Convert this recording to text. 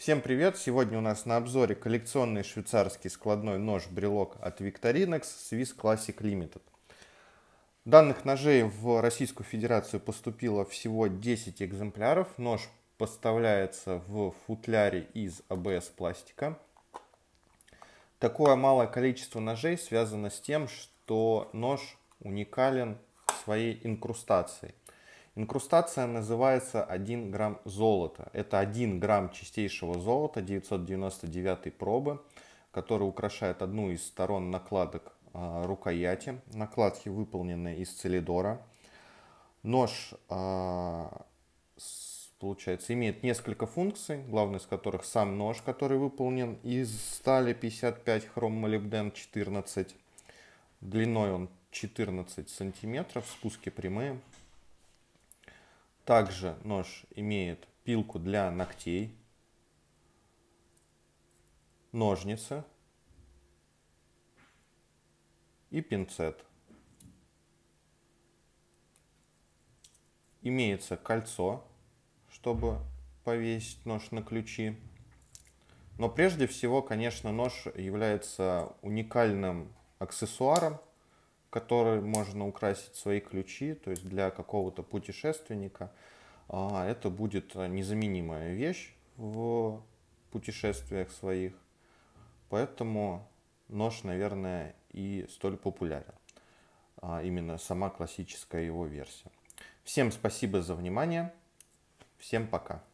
Всем привет! Сегодня у нас на обзоре коллекционный швейцарский складной нож-брелок от Victorinox Swiss Classic Limited. Данных ножей в Российскую Федерацию поступило всего 10 экземпляров. Нож поставляется в футляре из АБС пластика. Такое малое количество ножей связано с тем, что нож уникален своей инкрустацией. Инкрустация называется 1 грамм золота. Это 1 грамм чистейшего золота 999 пробы, который украшает одну из сторон накладок а, рукояти. Накладки выполнены из целидора. Нож а, получается, имеет несколько функций, главная из которых сам нож, который выполнен из стали 55 хром молибден 14. Длиной он 14 сантиметров, спуски прямые. Также нож имеет пилку для ногтей, ножницы и пинцет. Имеется кольцо, чтобы повесить нож на ключи. Но прежде всего, конечно, нож является уникальным аксессуаром, который можно украсить свои ключи, то есть для какого-то путешественника а, это будет э, незаменимая вещь в путешествиях своих. Поэтому нож, наверное, и столь популярен. А, именно сама классическая его версия. Всем спасибо за внимание. Всем пока.